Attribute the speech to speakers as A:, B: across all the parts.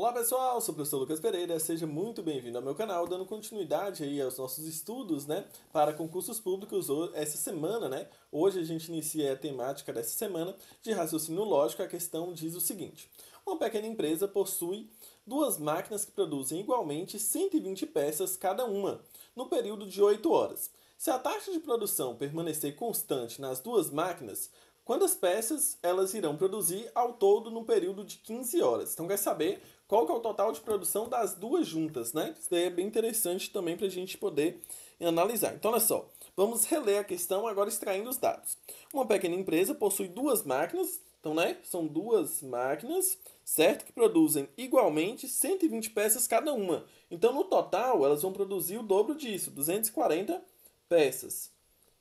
A: Olá pessoal, sou o professor Lucas Pereira, seja muito bem-vindo ao meu canal, dando continuidade aí aos nossos estudos, né, para concursos públicos essa semana, né? Hoje a gente inicia a temática dessa semana de raciocínio lógico. A questão diz o seguinte: uma pequena empresa possui duas máquinas que produzem igualmente 120 peças cada uma, no período de 8 horas. Se a taxa de produção permanecer constante nas duas máquinas, Quantas peças elas irão produzir ao todo num período de 15 horas. Então quer saber qual que é o total de produção das duas juntas, né? Isso daí é bem interessante também para a gente poder analisar. Então olha só, vamos reler a questão agora extraindo os dados. Uma pequena empresa possui duas máquinas, então né, são duas máquinas, certo? Que produzem igualmente 120 peças cada uma. Então no total elas vão produzir o dobro disso, 240 peças,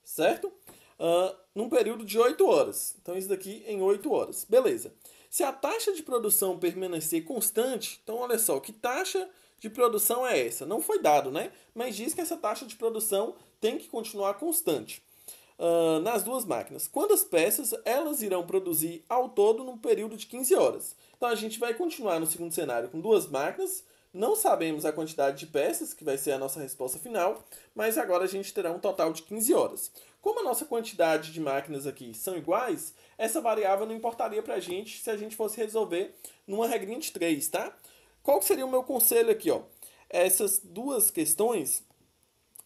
A: certo? uh, num período de 8 horas. Então, isso daqui em 8 horas. Beleza. Se a taxa de produção permanecer constante, então olha só, que taxa de produção é essa? Não foi dado, né? Mas diz que essa taxa de produção tem que continuar constante uh, nas duas máquinas. Quantas peças elas irão produzir ao todo num período de 15 horas? Então a gente vai continuar no segundo cenário com duas máquinas, não sabemos a quantidade de peças, que vai ser a nossa resposta final, mas agora a gente terá um total de 15 horas. Como a nossa quantidade de máquinas aqui são iguais, essa variável não importaria para a gente se a gente fosse resolver numa regrinha de 3, tá? Qual seria o meu conselho aqui, ó? Essas duas questões,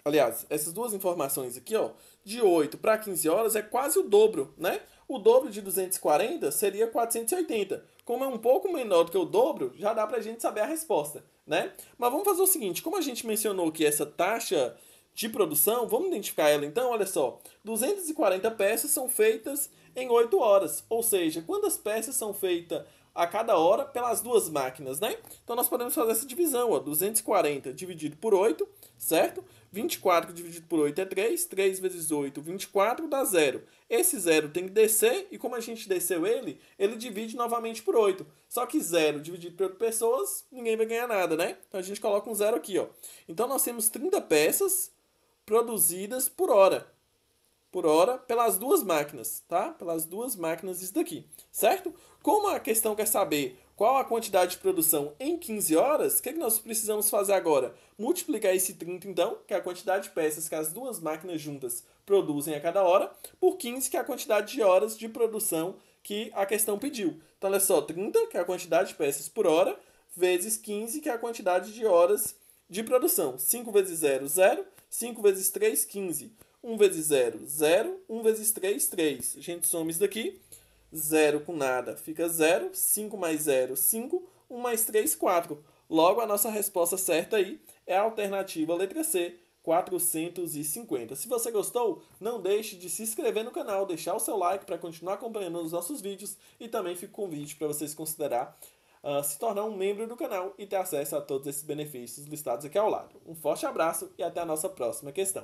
A: aliás, essas duas informações aqui, ó, de 8 para 15 horas é quase o dobro, né? O dobro de 240 seria 480. Como é um pouco menor do que o dobro, já dá para a gente saber a resposta, né? Mas vamos fazer o seguinte, como a gente mencionou que essa taxa de produção, vamos identificar ela então, olha só. 240 peças são feitas em 8 horas, ou seja, quantas peças são feitas a cada hora pelas duas máquinas, né? Então nós podemos fazer essa divisão, ó, 240 dividido por 8, certo? 24 dividido por 8 é 3, 3 vezes 8, 24, dá 0. Esse 0 tem que descer, e como a gente desceu ele, ele divide novamente por 8. Só que 0 dividido por 8 pessoas, ninguém vai ganhar nada, né? Então a gente coloca um 0 aqui, ó. Então nós temos 30 peças produzidas por hora por hora pelas duas máquinas, tá? Pelas duas máquinas isso daqui, certo? Como a questão quer saber qual a quantidade de produção em 15 horas, o que, é que nós precisamos fazer agora? Multiplicar esse 30, então, que é a quantidade de peças que as duas máquinas juntas produzem a cada hora, por 15, que é a quantidade de horas de produção que a questão pediu. Então, olha só, 30, que é a quantidade de peças por hora, vezes 15, que é a quantidade de horas de produção. 5 vezes 0, 0. 5 vezes 3, 15. 1 vezes 0, 0. 1 vezes 3, 3. A gente soma isso daqui. 0 com nada fica 0. 5 mais 0, 5. 1 mais 3, 4. Logo, a nossa resposta certa aí é a alternativa letra C, 450. Se você gostou, não deixe de se inscrever no canal, deixar o seu like para continuar acompanhando os nossos vídeos e também fica o convite para vocês considerar uh, se tornar um membro do canal e ter acesso a todos esses benefícios listados aqui ao lado. Um forte abraço e até a nossa próxima questão.